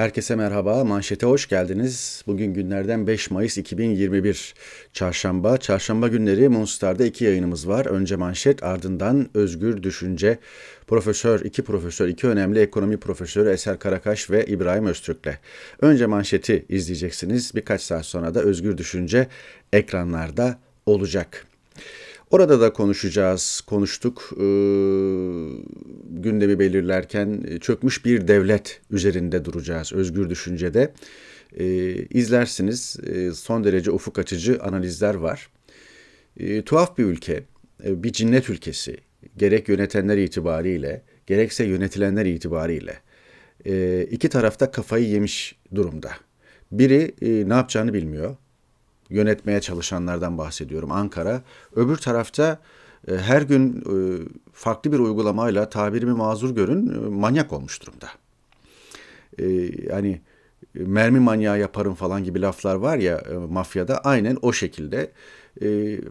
Herkese merhaba, manşete hoş geldiniz. Bugün günlerden 5 Mayıs 2021. Çarşamba, çarşamba günleri Monster'da iki yayınımız var. Önce manşet, ardından Özgür Düşünce. Profesör, iki profesör, iki önemli ekonomi profesörü Eser Karakaş ve İbrahim Öztürk'le. Önce manşeti izleyeceksiniz. Birkaç saat sonra da Özgür Düşünce ekranlarda olacak. Orada da konuşacağız, konuştuk. Ee, gündemi belirlerken e, çökmüş bir devlet üzerinde duracağız özgür düşüncede. E, izlersiniz e, son derece ufuk açıcı analizler var. E, tuhaf bir ülke, e, bir cinnet ülkesi gerek yönetenler itibariyle gerekse yönetilenler itibariyle e, iki tarafta kafayı yemiş durumda. Biri e, ne yapacağını bilmiyor. Yönetmeye çalışanlardan bahsediyorum Ankara. Öbür tarafta e, her gün e, farklı bir uygulamayla tabirimi mazur görün e, manyak olmuş durumda. Yani mermi manyağı yaparım falan gibi laflar var ya mafyada aynen o şekilde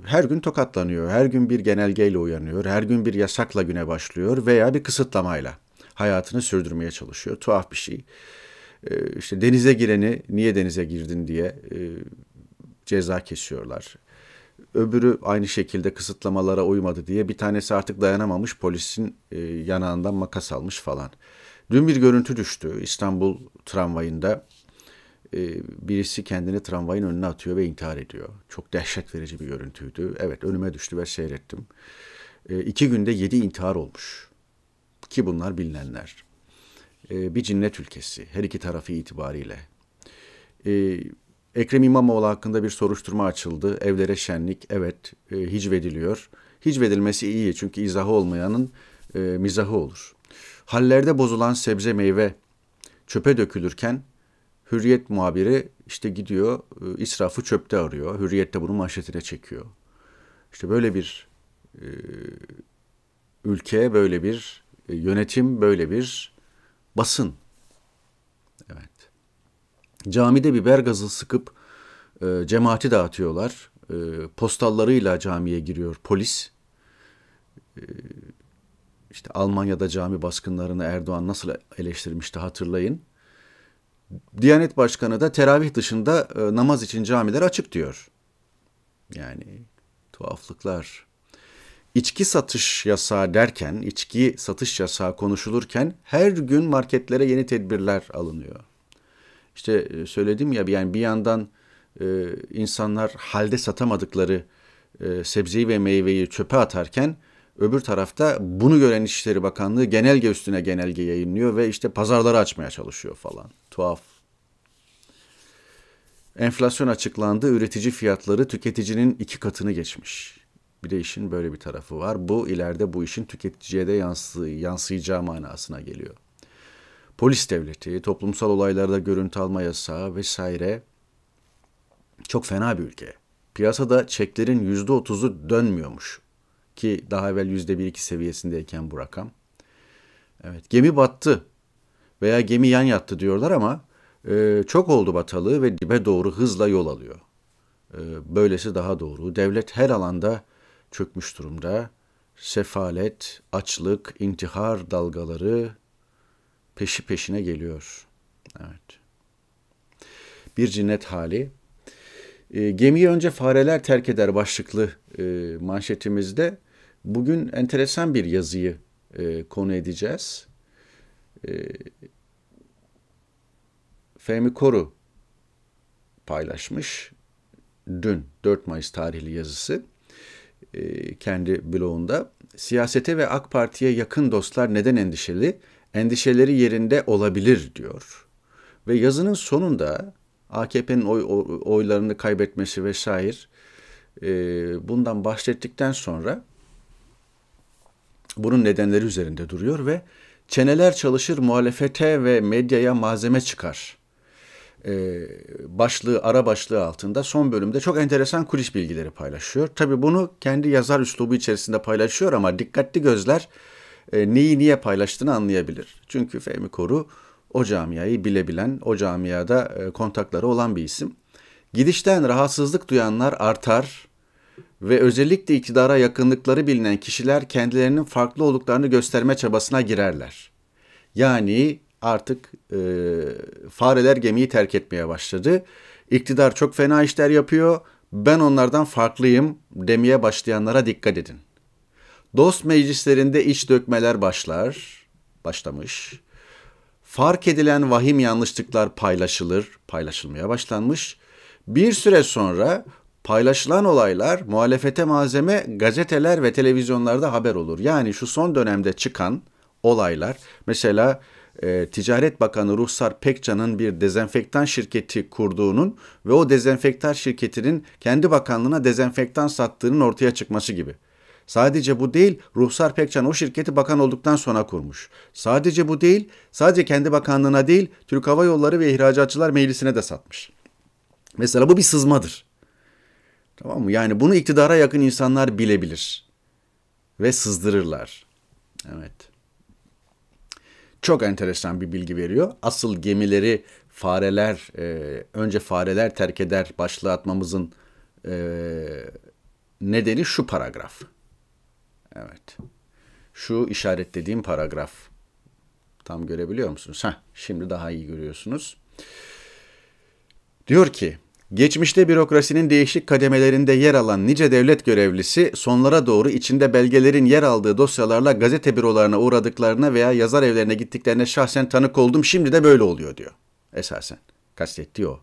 her gün tokatlanıyor, her gün bir genelgeyle uyanıyor, her gün bir yasakla güne başlıyor veya bir kısıtlamayla hayatını sürdürmeye çalışıyor. Tuhaf bir şey. İşte denize gireni niye denize girdin diye ceza kesiyorlar. Öbürü aynı şekilde kısıtlamalara uymadı diye bir tanesi artık dayanamamış polisin e, yanağından makas almış falan. Dün bir görüntü düştü İstanbul tramvayında. E, birisi kendini tramvayın önüne atıyor ve intihar ediyor. Çok dehşet verici bir görüntüydü. Evet önüme düştü ve seyrettim. E, iki günde yedi intihar olmuş. Ki bunlar bilinenler. E, bir cinnet ülkesi her iki tarafı itibariyle. E, Ekrem İmamoğlu hakkında bir soruşturma açıldı. Evlere şenlik evet e, hicvediliyor. Hicvedilmesi iyi çünkü izahı olmayanın e, mizahı olur. Hallerde bozulan sebze meyve çöpe dökülürken Hürriyet muhabiri işte gidiyor e, israfı çöpte arıyor. Hürriyet de bunu manşetine çekiyor. İşte böyle bir e, ülke, böyle bir e, yönetim, böyle bir basın Camide biber gazı sıkıp e, cemaati dağıtıyorlar. E, postallarıyla camiye giriyor polis. E, işte Almanya'da cami baskınlarını Erdoğan nasıl eleştirmişti hatırlayın. Diyanet Başkanı da teravih dışında e, namaz için camiler açık diyor. Yani tuhaflıklar. İçki satış yasağı derken, içki satış yasağı konuşulurken her gün marketlere yeni tedbirler alınıyor işte e, söyledim ya yani bir yandan e, insanlar halde satamadıkları e, sebzeyi ve meyveyi çöpe atarken öbür tarafta bunu gören İçişleri Bakanlığı genelge üstüne genelge yayınlıyor ve işte pazarları açmaya çalışıyor falan. Tuhaf. Enflasyon açıklandı, üretici fiyatları tüketicinin iki katını geçmiş. Bir de işin böyle bir tarafı var. Bu ileride bu işin tüketiciye de yansı, yansıyacağı manasına geliyor polis devleti, toplumsal olaylarda görüntü alma yasağı vesaire çok fena bir ülke. Piyasada çeklerin yüzde otuzu dönmüyormuş. Ki daha evvel yüzde bir iki seviyesindeyken bu rakam. Evet, gemi battı veya gemi yan yattı diyorlar ama e, çok oldu batalı ve dibe doğru hızla yol alıyor. E, böylesi daha doğru. Devlet her alanda çökmüş durumda. Sefalet, açlık, intihar dalgaları peşi peşine geliyor. Evet. Bir cinnet hali. E, gemiyi önce fareler terk eder başlıklı e, manşetimizde bugün enteresan bir yazıyı e, konu edeceğiz. E, Fehmi Koru paylaşmış dün 4 Mayıs tarihli yazısı e, kendi bloğunda. Siyasete ve AK Parti'ye yakın dostlar neden endişeli? endişeleri yerinde olabilir diyor. Ve yazının sonunda AKP'nin oy, oylarını kaybetmesi vesaire e, bundan bahsettikten sonra bunun nedenleri üzerinde duruyor ve çeneler çalışır muhalefete ve medyaya malzeme çıkar. E, başlığı, ara başlığı altında son bölümde çok enteresan kulis bilgileri paylaşıyor. Tabi bunu kendi yazar üslubu içerisinde paylaşıyor ama dikkatli gözler e, neyi niye paylaştığını anlayabilir. Çünkü Fehmi Koru o camiayı bilebilen, o camiada e, kontakları olan bir isim. Gidişten rahatsızlık duyanlar artar ve özellikle iktidara yakınlıkları bilinen kişiler kendilerinin farklı olduklarını gösterme çabasına girerler. Yani artık e, fareler gemiyi terk etmeye başladı. İktidar çok fena işler yapıyor. Ben onlardan farklıyım demeye başlayanlara dikkat edin. Dost meclislerinde iç dökmeler başlar, başlamış. Fark edilen vahim yanlışlıklar paylaşılır, paylaşılmaya başlanmış. Bir süre sonra paylaşılan olaylar muhalefete malzeme gazeteler ve televizyonlarda haber olur. Yani şu son dönemde çıkan olaylar mesela e, Ticaret Bakanı Ruhsar Pekcan'ın bir dezenfektan şirketi kurduğunun ve o dezenfektan şirketinin kendi bakanlığına dezenfektan sattığının ortaya çıkması gibi. Sadece bu değil, Ruhsar Pekcan o şirketi bakan olduktan sonra kurmuş. Sadece bu değil, sadece kendi bakanlığına değil, Türk Hava Yolları ve İhracatçılar Meclisi'ne de satmış. Mesela bu bir sızmadır. Tamam mı? Yani bunu iktidara yakın insanlar bilebilir ve sızdırırlar. Evet. Çok enteresan bir bilgi veriyor. Asıl gemileri fareler, e, önce fareler terk eder başlığı atmamızın e, nedeni şu paragraf. Evet. Şu işaretlediğim paragraf. Tam görebiliyor musunuz? Heh, şimdi daha iyi görüyorsunuz. Diyor ki, Geçmişte bürokrasinin değişik kademelerinde yer alan nice devlet görevlisi sonlara doğru içinde belgelerin yer aldığı dosyalarla gazete bürolarına uğradıklarına veya yazar evlerine gittiklerine şahsen tanık oldum şimdi de böyle oluyor diyor. Esasen kastetti o.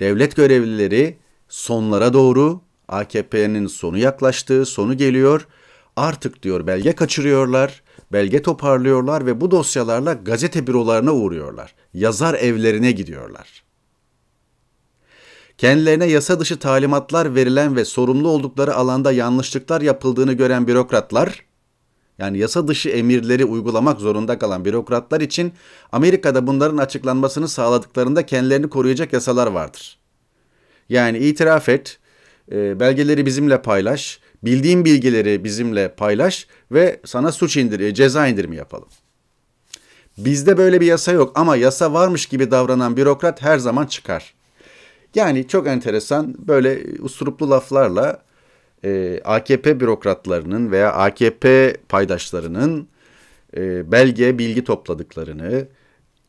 Devlet görevlileri sonlara doğru AKP'nin sonu yaklaştığı sonu geliyor artık diyor belge kaçırıyorlar, belge toparlıyorlar ve bu dosyalarla gazete bürolarına uğruyorlar. Yazar evlerine gidiyorlar. Kendilerine yasa dışı talimatlar verilen ve sorumlu oldukları alanda yanlışlıklar yapıldığını gören bürokratlar, yani yasa dışı emirleri uygulamak zorunda kalan bürokratlar için Amerika'da bunların açıklanmasını sağladıklarında kendilerini koruyacak yasalar vardır. Yani itiraf et, e, belgeleri bizimle paylaş, Bildiğin bilgileri bizimle paylaş ve sana suç indir, ceza indirimi yapalım. Bizde böyle bir yasa yok ama yasa varmış gibi davranan bürokrat her zaman çıkar. Yani çok enteresan böyle usturuplu laflarla e, AKP bürokratlarının veya AKP paydaşlarının e, belge bilgi topladıklarını,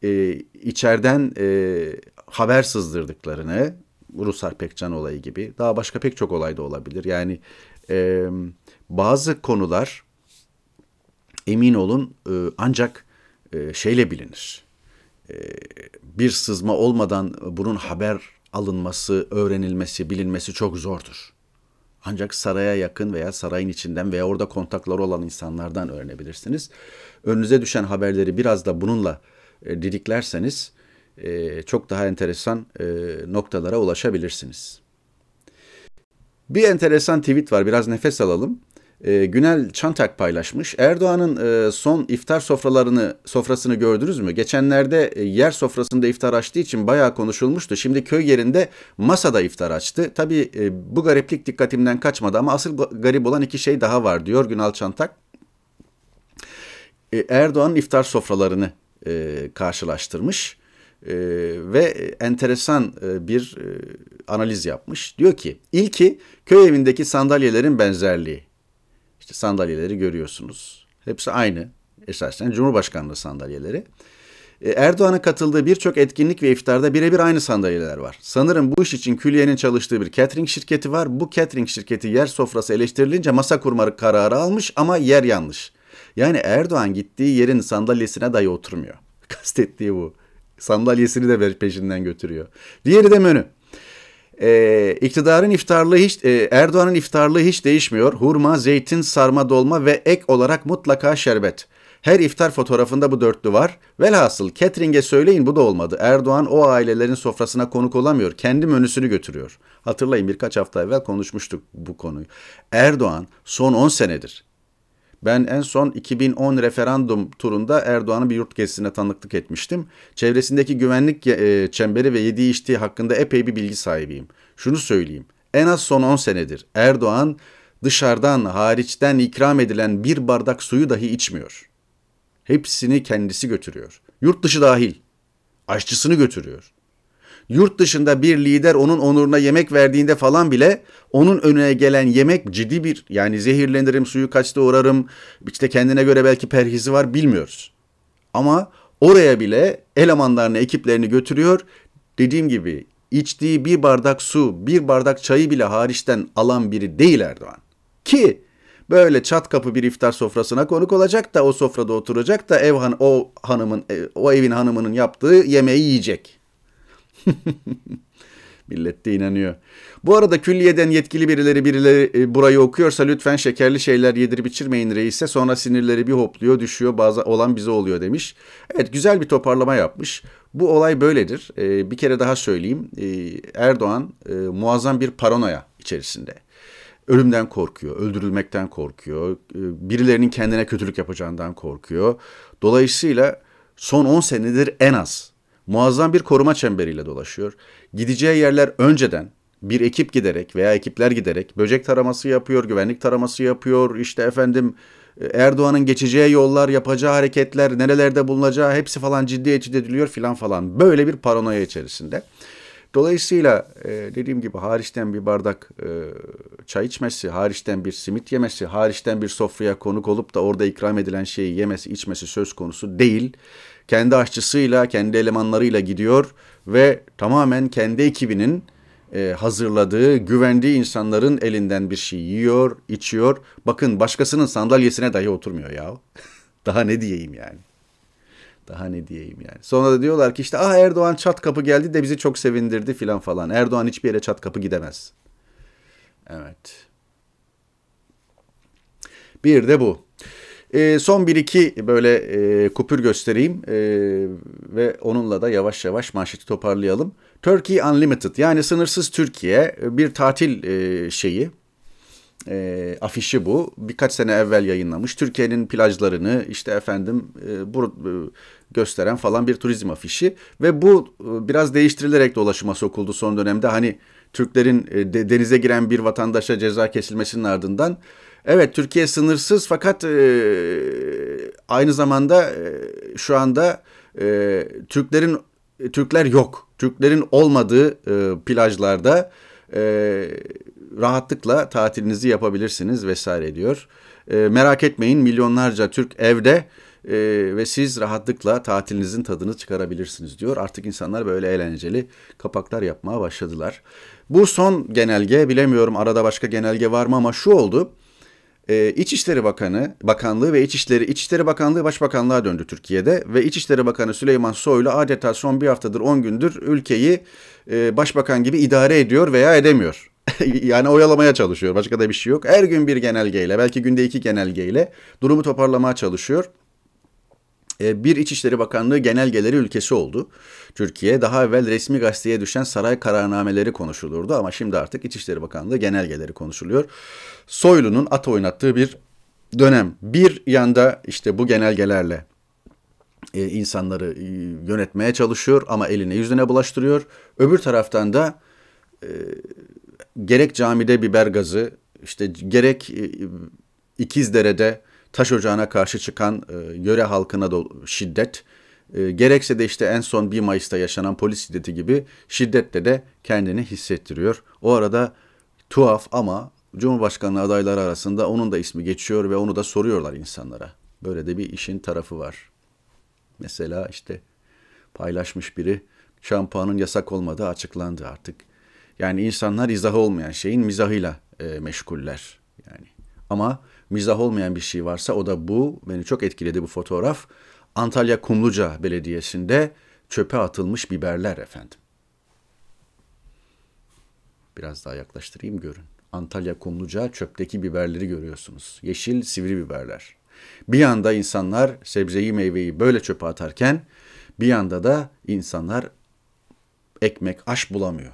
e, içeriden e, haber sızdırdıklarını, Rusar Pekcan olayı gibi daha başka pek çok olay da olabilir. Yani e, bazı konular emin olun e, ancak e, şeyle bilinir. E, bir sızma olmadan e, bunun haber alınması, öğrenilmesi, bilinmesi çok zordur. Ancak saraya yakın veya sarayın içinden veya orada kontakları olan insanlardan öğrenebilirsiniz. Önünüze düşen haberleri biraz da bununla e, didiklerseniz e, çok daha enteresan e, noktalara ulaşabilirsiniz.'' Bir enteresan tweet var biraz nefes alalım. E, Günel Çantak paylaşmış. Erdoğan'ın e, son iftar sofralarını sofrasını gördünüz mü? Geçenlerde e, yer sofrasında iftar açtığı için bayağı konuşulmuştu. Şimdi köy yerinde masada iftar açtı. Tabii e, bu gariplik dikkatimden kaçmadı ama asıl garip olan iki şey daha var diyor Günel Çantak. E, Erdoğan'ın iftar sofralarını e, karşılaştırmış e, ve enteresan e, bir e, analiz yapmış. Diyor ki ilki köy evindeki sandalyelerin benzerliği. İşte sandalyeleri görüyorsunuz. Hepsi aynı esasen Cumhurbaşkanlığı sandalyeleri. E, Erdoğan'ın katıldığı birçok etkinlik ve iftarda birebir aynı sandalyeler var. Sanırım bu iş için külliyenin çalıştığı bir catering şirketi var. Bu catering şirketi yer sofrası eleştirilince masa kurma kararı almış ama yer yanlış. Yani Erdoğan gittiği yerin sandalyesine dahi oturmuyor. Kastettiği bu. Sandalyesini de peşinden götürüyor. Diğeri de menü. Ee, iktidarın iftarlığı hiç e, Erdoğan'ın iftarlığı hiç değişmiyor. Hurma, zeytin, sarma dolma ve ek olarak mutlaka şerbet. Her iftar fotoğrafında bu dörtlü var. Velhasıl catering'e söyleyin bu da olmadı. Erdoğan o ailelerin sofrasına konuk olamıyor. Kendi menüsünü götürüyor. Hatırlayın birkaç hafta evvel konuşmuştuk bu konuyu. Erdoğan son 10 senedir ben en son 2010 referandum turunda Erdoğan'ın bir yurt gezisine tanıklık etmiştim. Çevresindeki güvenlik e, çemberi ve yediği içtiği hakkında epey bir bilgi sahibiyim. Şunu söyleyeyim. En az son 10 senedir Erdoğan dışarıdan, hariçten ikram edilen bir bardak suyu dahi içmiyor. Hepsini kendisi götürüyor. Yurt dışı dahil. Aşçısını götürüyor. Yurt dışında bir lider onun onuruna yemek verdiğinde falan bile onun önüne gelen yemek ciddi bir yani zehirlenirim, kaçta uğrarım, işte kendine göre belki perhizi var bilmiyoruz. Ama oraya bile elemanlarını, ekiplerini götürüyor. Dediğim gibi içtiği bir bardak su, bir bardak çayı bile hariçten alan biri değil Erdoğan. Ki böyle çat kapı bir iftar sofrasına konuk olacak da o sofrada oturacak da ev han o hanımın e, o evin hanımının yaptığı yemeği yiyecek. Millet de inanıyor. Bu arada külliyeden yetkili birileri birileri e, burayı okuyorsa lütfen şekerli şeyler yedirip içirmeyin reise. Sonra sinirleri bir hopluyor düşüyor bazı olan bize oluyor demiş. Evet güzel bir toparlama yapmış. Bu olay böyledir. Ee, bir kere daha söyleyeyim. Ee, Erdoğan e, muazzam bir paranoya içerisinde. Ölümden korkuyor, öldürülmekten korkuyor, e, birilerinin kendine kötülük yapacağından korkuyor. Dolayısıyla son 10 senedir en az muazzam bir koruma çemberiyle dolaşıyor. Gideceği yerler önceden bir ekip giderek veya ekipler giderek böcek taraması yapıyor, güvenlik taraması yapıyor, İşte efendim e, Erdoğan'ın geçeceği yollar, yapacağı hareketler, nerelerde bulunacağı hepsi falan ciddiye ediliyor filan falan. Böyle bir paranoya içerisinde. Dolayısıyla e, dediğim gibi hariçten bir bardak e, çay içmesi, hariçten bir simit yemesi, hariçten bir sofraya konuk olup da orada ikram edilen şeyi yemesi, içmesi söz konusu değil kendi aşçısıyla, kendi elemanlarıyla gidiyor ve tamamen kendi ekibinin e, hazırladığı, güvendiği insanların elinden bir şey yiyor, içiyor. Bakın başkasının sandalyesine dahi oturmuyor ya. Daha ne diyeyim yani? Daha ne diyeyim yani? Sonra da diyorlar ki işte ah Erdoğan çat kapı geldi de bizi çok sevindirdi filan falan. Erdoğan hiçbir yere çat kapı gidemez. Evet. Bir de bu. E, son bir iki böyle e, kupür göstereyim e, ve onunla da yavaş yavaş manşeti toparlayalım. Turkey Unlimited yani sınırsız Türkiye bir tatil e, şeyi e, afişi bu. Birkaç sene evvel yayınlamış. Türkiye'nin plajlarını işte efendim e, bu, e, gösteren falan bir turizm afişi. Ve bu e, biraz değiştirilerek dolaşıma sokuldu son dönemde. Hani Türklerin e, de, denize giren bir vatandaşa ceza kesilmesinin ardından Evet Türkiye sınırsız fakat e, aynı zamanda e, şu anda e, Türklerin Türkler yok. Türklerin olmadığı e, plajlarda e, rahatlıkla tatilinizi yapabilirsiniz vesaire diyor. E, merak etmeyin milyonlarca Türk evde e, ve siz rahatlıkla tatilinizin tadını çıkarabilirsiniz diyor. Artık insanlar böyle eğlenceli kapaklar yapmaya başladılar. Bu son genelge bilemiyorum arada başka genelge var mı ama şu oldu e, İçişleri Bakanı, Bakanlığı ve İçişleri, İçişleri Bakanlığı Başbakanlığa döndü Türkiye'de ve İçişleri Bakanı Süleyman Soylu adeta son bir haftadır 10 gündür ülkeyi e, başbakan gibi idare ediyor veya edemiyor. yani oyalamaya çalışıyor. Başka da bir şey yok. Her gün bir genelgeyle, belki günde iki genelgeyle durumu toparlamaya çalışıyor. E, bir İçişleri Bakanlığı genelgeleri ülkesi oldu. Türkiye daha evvel resmi gazeteye düşen saray kararnameleri konuşulurdu ama şimdi artık İçişleri Bakanlığı genelgeleri konuşuluyor. Soylu'nun at oynattığı bir dönem. Bir yanda işte bu genelgelerle e, insanları e, yönetmeye çalışıyor ama eline yüzüne bulaştırıyor. Öbür taraftan da gerek camide biber gazı, işte gerek e, İkizdere'de taş ocağına karşı çıkan e, yöre halkına da şiddet, e, gerekse de işte en son 1 Mayıs'ta yaşanan polis şiddeti gibi şiddetle de kendini hissettiriyor. O arada tuhaf ama Cumhurbaşkanlığı adayları arasında onun da ismi geçiyor ve onu da soruyorlar insanlara. Böyle de bir işin tarafı var. Mesela işte paylaşmış biri şampuanın yasak olmadığı açıklandı artık. Yani insanlar izahı olmayan şeyin mizahıyla e, meşguller yani. Ama mizah olmayan bir şey varsa o da bu. Beni çok etkiledi bu fotoğraf. Antalya Kumluca Belediyesi'nde çöpe atılmış biberler efendim. Biraz daha yaklaştırayım görün. Antalya Kumluca çöpteki biberleri görüyorsunuz. Yeşil sivri biberler. Bir yanda insanlar sebzeyi meyveyi böyle çöpe atarken bir yanda da insanlar ekmek aş bulamıyor.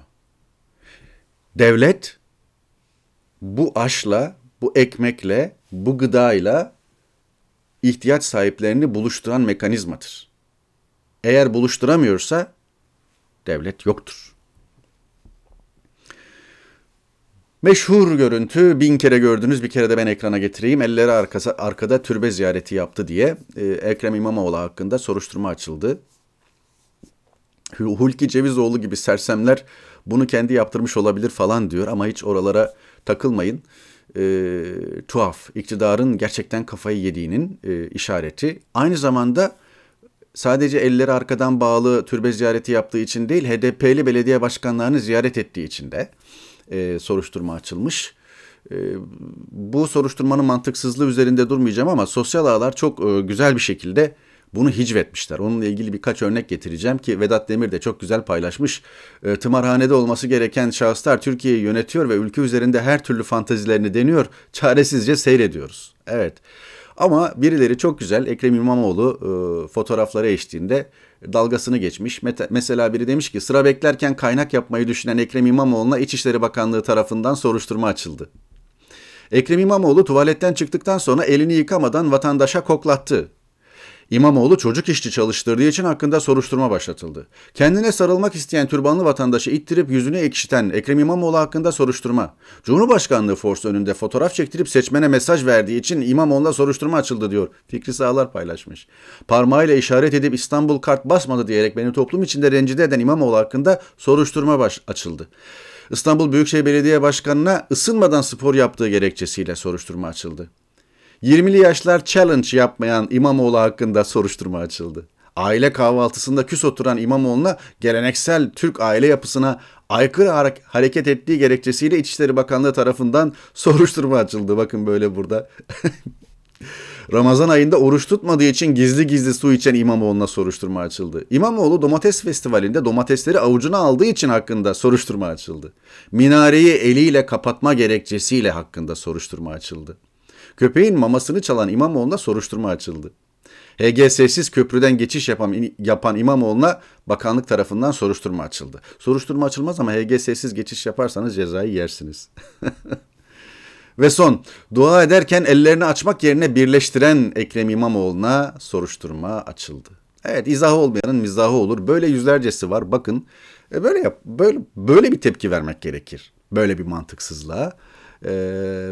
Devlet bu aşla bu ekmekle bu gıdayla ihtiyaç sahiplerini buluşturan mekanizmadır. Eğer buluşturamıyorsa devlet yoktur. Meşhur görüntü bin kere gördünüz bir kere de ben ekrana getireyim. Elleri arkası, arkada türbe ziyareti yaptı diye e, Ekrem İmamoğlu hakkında soruşturma açıldı. Hulki Cevizoğlu gibi sersemler bunu kendi yaptırmış olabilir falan diyor ama hiç oralara takılmayın e, tuhaf, iktidarın gerçekten kafayı yediğinin e, işareti. Aynı zamanda sadece elleri arkadan bağlı türbe ziyareti yaptığı için değil, HDP'li belediye başkanlarını ziyaret ettiği için de e, soruşturma açılmış. E, bu soruşturmanın mantıksızlığı üzerinde durmayacağım ama sosyal ağlar çok e, güzel bir şekilde bunu hicvetmişler. Onunla ilgili birkaç örnek getireceğim ki Vedat Demir de çok güzel paylaşmış. E, tımarhanede olması gereken şahıslar Türkiye'yi yönetiyor ve ülke üzerinde her türlü fantazilerini deniyor. Çaresizce seyrediyoruz. Evet. Ama birileri çok güzel Ekrem İmamoğlu e, fotoğrafları eşliğinde dalgasını geçmiş. Mete, mesela biri demiş ki sıra beklerken kaynak yapmayı düşünen Ekrem İmamoğlu'na İçişleri Bakanlığı tarafından soruşturma açıldı. Ekrem İmamoğlu tuvaletten çıktıktan sonra elini yıkamadan vatandaşa koklattı. İmamoğlu çocuk işçi çalıştırdığı için hakkında soruşturma başlatıldı. Kendine sarılmak isteyen türbanlı vatandaşı ittirip yüzünü ekşiten Ekrem İmamoğlu hakkında soruşturma. Cumhurbaşkanlığı forsu önünde fotoğraf çektirip seçmene mesaj verdiği için İmamoğlu'na soruşturma açıldı diyor. Fikri Sağlar paylaşmış. Parmağıyla işaret edip İstanbul kart basmadı diyerek beni toplum içinde rencide eden İmamoğlu hakkında soruşturma baş açıldı. İstanbul Büyükşehir Belediye Başkanı'na ısınmadan spor yaptığı gerekçesiyle soruşturma açıldı. 20'li yaşlar challenge yapmayan İmamoğlu hakkında soruşturma açıldı. Aile kahvaltısında küs oturan İmamoğlu'na geleneksel Türk aile yapısına aykırı hareket ettiği gerekçesiyle İçişleri Bakanlığı tarafından soruşturma açıldı. Bakın böyle burada. Ramazan ayında oruç tutmadığı için gizli gizli su içen İmamoğlu'na soruşturma açıldı. İmamoğlu domates festivalinde domatesleri avucuna aldığı için hakkında soruşturma açıldı. Minareyi eliyle kapatma gerekçesiyle hakkında soruşturma açıldı. Köpeğin mamasını çalan İmamoğlu'na soruşturma açıldı. HGS'siz köprüden geçiş yapan, yapan İmamoğlu'na bakanlık tarafından soruşturma açıldı. Soruşturma açılmaz ama HGS'siz geçiş yaparsanız cezayı yersiniz. Ve son, dua ederken ellerini açmak yerine birleştiren Ekrem İmamoğlu'na soruşturma açıldı. Evet, izahı olmayanın mizahı olur. Böyle yüzlercesi var. Bakın, e böyle yap, böyle böyle bir tepki vermek gerekir. Böyle bir mantıksızlığa. E,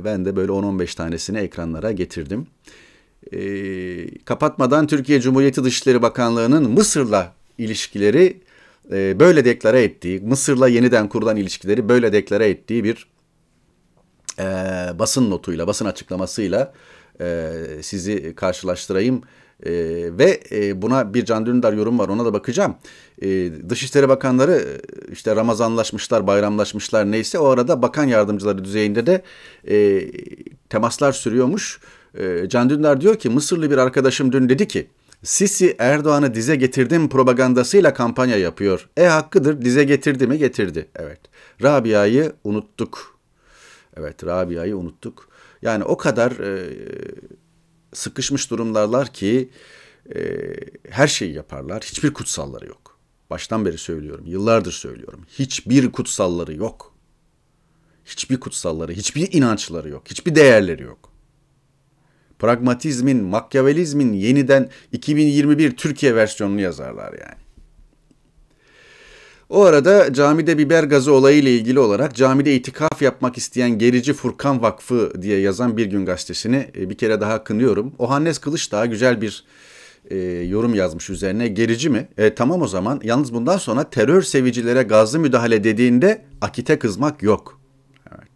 ben de böyle 10-15 tanesini ekranlara getirdim. E, kapatmadan Türkiye Cumhuriyeti Dışişleri Bakanlığı'nın Mısır'la ilişkileri e, böyle deklare ettiği, Mısır'la yeniden kurulan ilişkileri böyle deklare ettiği bir e, basın notuyla, basın açıklamasıyla e, sizi karşılaştırayım. E, ve e, buna bir Can Dündar yorum var ona da bakacağım. E, Dışişleri Bakanları işte Ramazanlaşmışlar, bayramlaşmışlar neyse o arada bakan yardımcıları düzeyinde de e, temaslar sürüyormuş. E, Can Dündar diyor ki Mısırlı bir arkadaşım dün dedi ki Sisi Erdoğan'ı dize getirdim propagandasıyla kampanya yapıyor. E hakkıdır dize getirdi mi getirdi. Evet Rabia'yı unuttuk. Evet Rabia'yı unuttuk. Yani o kadar... E, sıkışmış durumlarlar ki e, her şeyi yaparlar. Hiçbir kutsalları yok. Baştan beri söylüyorum, yıllardır söylüyorum. Hiçbir kutsalları yok. Hiçbir kutsalları, hiçbir inançları yok, hiçbir değerleri yok. Pragmatizmin, makyavelizmin yeniden 2021 Türkiye versiyonunu yazarlar yani. O arada camide biber gazı olayı ile ilgili olarak camide itikaf yapmak isteyen Gerici Furkan Vakfı diye yazan Bir Gün Gazetesi'ni e, bir kere daha kınıyorum. Ohannes Kılıç daha güzel bir e, yorum yazmış üzerine. Gerici mi? E, tamam o zaman. Yalnız bundan sonra terör sevicilere gazlı müdahale dediğinde akite kızmak yok. Evet.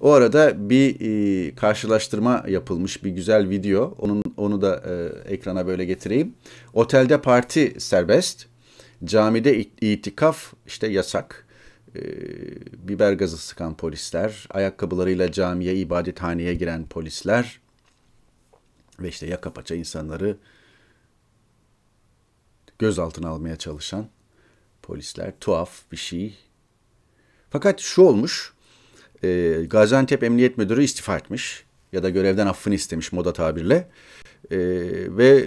O arada bir e, karşılaştırma yapılmış bir güzel video. Onun onu da e, ekrana böyle getireyim. Otelde parti serbest Camide itikaf işte yasak. E, biber gazı sıkan polisler, ayakkabılarıyla camiye, ibadethaneye giren polisler ve işte yaka paça insanları gözaltına almaya çalışan polisler. Tuhaf bir şey. Fakat şu olmuş. E, Gaziantep Emniyet Müdürü istifa etmiş ya da görevden affını istemiş moda tabirle. Ee, e, ve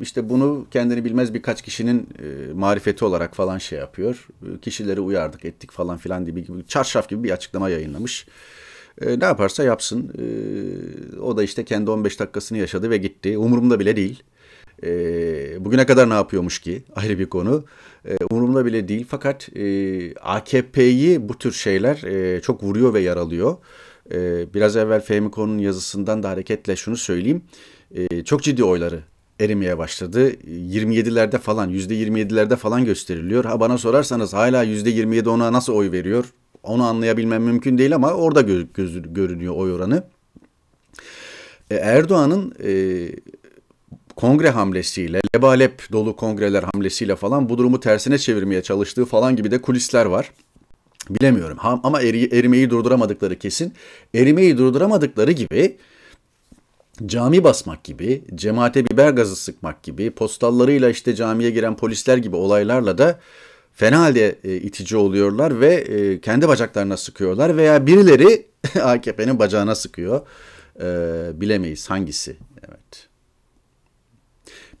işte bunu kendini bilmez birkaç kişinin e, marifeti olarak falan şey yapıyor. E, kişileri uyardık ettik falan filan gibi, gibi çarşaf gibi bir açıklama yayınlamış. E, ne yaparsa yapsın. E, o da işte kendi 15 dakikasını yaşadı ve gitti. Umurumda bile değil. E, bugüne kadar ne yapıyormuş ki ayrı bir konu. E, umurumda bile değil fakat e, AKP'yi bu tür şeyler e, çok vuruyor ve yaralıyor. E, biraz evvel Fehmi Konu'nun yazısından da hareketle şunu söyleyeyim e, çok ciddi oyları erimeye başladı. 27'lerde falan, %27'lerde falan gösteriliyor. Ha bana sorarsanız hala %27 ona nasıl oy veriyor? Onu anlayabilmem mümkün değil ama orada gö- göz- görünüyor oy oranı. E, Erdoğan'ın e, kongre hamlesiyle, lebalep dolu kongreler hamlesiyle falan bu durumu tersine çevirmeye çalıştığı falan gibi de kulisler var. Bilemiyorum ama eri, erimeyi durduramadıkları kesin. Erimeyi durduramadıkları gibi cami basmak gibi, cemaate biber gazı sıkmak gibi, postallarıyla işte camiye giren polisler gibi olaylarla da fena halde e, itici oluyorlar ve e, kendi bacaklarına sıkıyorlar veya birileri AKP'nin bacağına sıkıyor. E, bilemeyiz hangisi. Evet.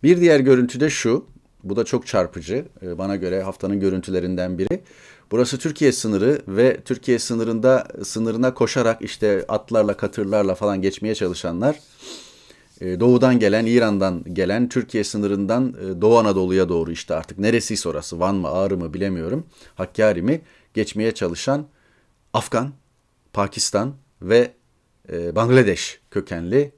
Bir diğer görüntü de şu. Bu da çok çarpıcı. E, bana göre haftanın görüntülerinden biri. Burası Türkiye sınırı ve Türkiye sınırında sınırına koşarak işte atlarla, katırlarla falan geçmeye çalışanlar e, doğudan gelen, İran'dan gelen, Türkiye sınırından e, Doğu Anadolu'ya doğru işte artık neresi orası, Van mı, Ağrı mı bilemiyorum, Hakkari mi geçmeye çalışan Afgan, Pakistan ve Bangladeş kökenli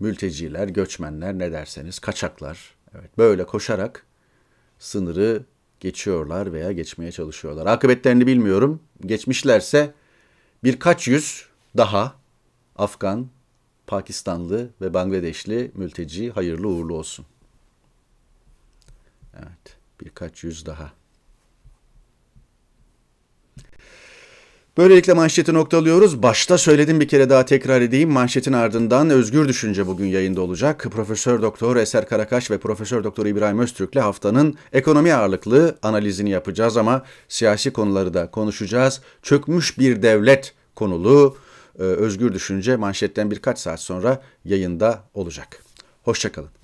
mülteciler, göçmenler ne derseniz kaçaklar Evet, böyle koşarak sınırı geçiyorlar veya geçmeye çalışıyorlar. Akıbetlerini bilmiyorum. Geçmişlerse birkaç yüz daha Afgan, Pakistanlı ve Bangladeşli mülteci hayırlı uğurlu olsun. Evet, birkaç yüz daha. Böylelikle manşeti noktalıyoruz. Başta söyledim bir kere daha tekrar edeyim. Manşetin ardından Özgür Düşünce bugün yayında olacak. Profesör Doktor Eser Karakaş ve Profesör Doktor İbrahim Öztürk'le haftanın ekonomi ağırlıklı analizini yapacağız ama siyasi konuları da konuşacağız. Çökmüş bir devlet konulu e, Özgür Düşünce manşetten birkaç saat sonra yayında olacak. Hoşçakalın.